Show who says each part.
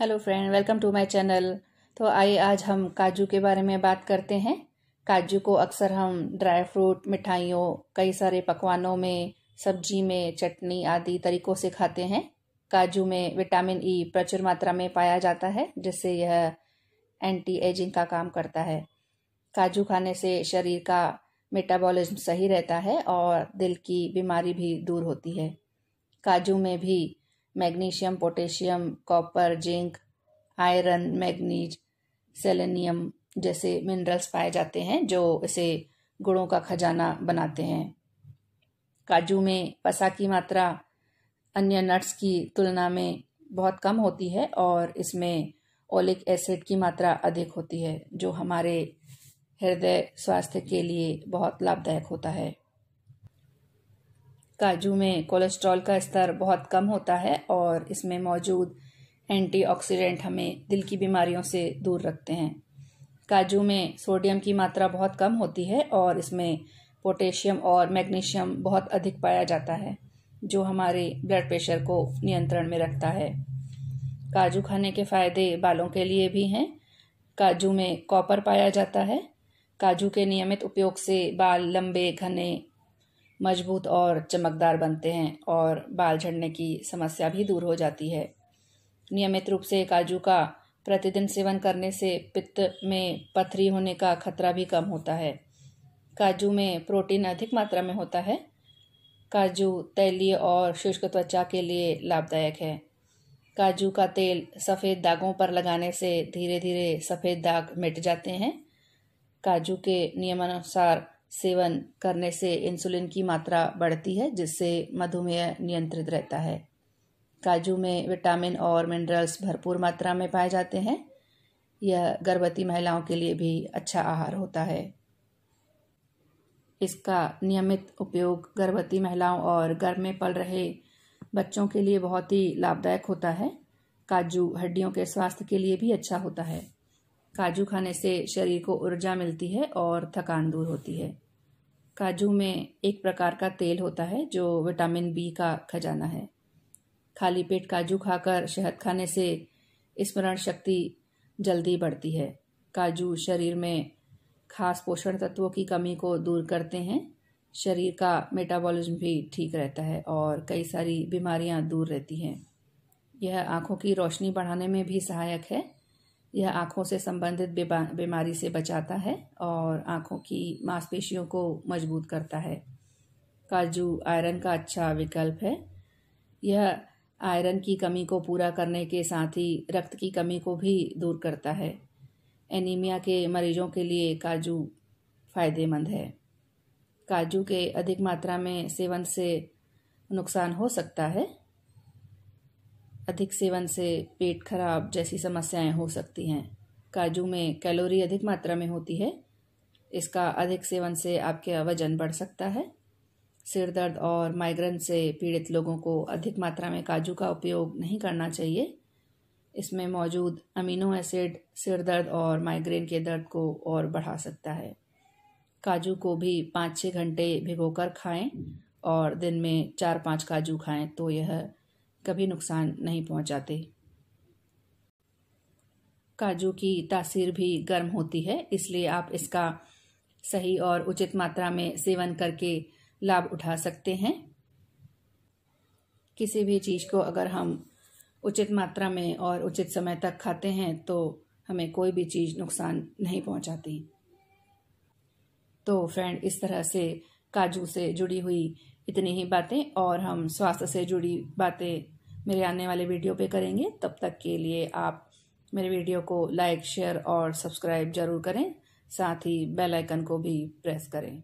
Speaker 1: hello friend welcome to my channel तो आइए आज हम काजू के बारे में बात करते हैं काजू को अक्सर हम ड्राई फ्रूट मिठाइयों कई सारे पकवानों में सब्जी में चटनी आदि तरीकों से खाते हैं काजू में विटामिन ई e प्रचुर मात्रा में पाया जाता है जिससे यह एंटी एजिंग का काम करता है काजू खाने से शरीर का मेटाबॉलिज्म सही रहता है और दिल की बीमारी भी दूर होती है काजू में भी magnesium potassium copper zinc iron manganese selenium जैसे मिनरल्स पाए जाते हैं जो इसे गुड़ों का खजाना बनाते हैं काजू में पसा की मात्रा अन्य नट्स की तुलना में बहुत कम होती है और इसमें ओलिक एसिड की मात्रा अधिक होती है जो हमारे हृदय स्वास्थ्य के लिए बहुत लाभदायक होता है काजू में कोलेस्ट्रॉल का स्तर बहुत कम होता है और इसमें मौजूद एंटीऑक्सीडेंट हमें दिल की बीमारियों से दूर रखते हैं काजू में सोडियम की मात्रा बहुत कम होती है और इसमें पोटेशियम और मैग्नीशियम बहुत अधिक पाया जाता है जो हमारे ब्लड प्रेशर को नियंत्रण में रखता है काजू खाने के फ़ायदे बालों के लिए भी हैं काजू में कॉपर पाया जाता है काजू के नियमित उपयोग से बाल लंबे घने मजबूत और चमकदार बनते हैं और बाल झड़ने की समस्या भी दूर हो जाती है नियमित रूप से काजू का प्रतिदिन सेवन करने से पित्त में पथरी होने का खतरा भी कम होता है काजू में प्रोटीन अधिक मात्रा में होता है काजू तैलीय और शुष्क त्वचा के लिए लाभदायक है काजू का तेल सफ़ेद दागों पर लगाने से धीरे धीरे सफ़ेद दाग मिट जाते हैं काजू के नियमानुसार सेवन करने से इंसुलिन की मात्रा बढ़ती है जिससे मधुमेह नियंत्रित रहता है काजू में विटामिन और मिनरल्स भरपूर मात्रा में पाए जाते हैं यह गर्भवती महिलाओं के लिए भी अच्छा आहार होता है इसका नियमित उपयोग गर्भवती महिलाओं और गर्भ में पल रहे बच्चों के लिए बहुत ही लाभदायक होता है काजू हड्डियों के स्वास्थ्य के लिए भी अच्छा होता है काजू खाने से शरीर को ऊर्जा मिलती है और थकान दूर होती है काजू में एक प्रकार का तेल होता है जो विटामिन बी का खजाना है खाली पेट काजू खाकर शहद खाने से स्मरण शक्ति जल्दी बढ़ती है काजू शरीर में खास पोषण तत्वों की कमी को दूर करते हैं शरीर का मेटाबॉलिज्म भी ठीक रहता है और कई सारी बीमारियां दूर रहती हैं यह आँखों की रोशनी बढ़ाने में भी सहायक है यह आँखों से संबंधित बीमारी से बचाता है और आँखों की मांसपेशियों को मजबूत करता है काजू आयरन का अच्छा विकल्प है यह आयरन की कमी को पूरा करने के साथ ही रक्त की कमी को भी दूर करता है एनीमिया के मरीजों के लिए काजू फायदेमंद है काजू के अधिक मात्रा में सेवन से नुकसान हो सकता है अधिक सेवन से पेट खराब जैसी समस्याएं हो सकती हैं काजू में कैलोरी अधिक मात्रा में होती है इसका अधिक सेवन से आपके वजन बढ़ सकता है सिर दर्द और माइग्रेन से पीड़ित लोगों को अधिक मात्रा में काजू का उपयोग नहीं करना चाहिए इसमें मौजूद अमीनो एसिड सिर दर्द और माइग्रेन के दर्द को और बढ़ा सकता है काजू को भी पाँच छः घंटे भिगोकर खाएं और दिन में चार पाँच काजू खाएं तो यह कभी नुकसान नहीं पहुंचाते काजू की तासीर भी गर्म होती है इसलिए आप इसका सही और उचित मात्रा में सेवन करके लाभ उठा सकते हैं किसी भी चीज़ को अगर हम उचित मात्रा में और उचित समय तक खाते हैं तो हमें कोई भी चीज़ नुकसान नहीं पहुंचाती तो फ्रेंड इस तरह से काजू से जुड़ी हुई इतनी ही बातें और हम स्वास्थ्य से जुड़ी बातें मेरे आने वाले वीडियो पे करेंगे तब तक के लिए आप मेरे वीडियो को लाइक शेयर और सब्सक्राइब जरूर करें साथ ही बेल आइकन को भी प्रेस करें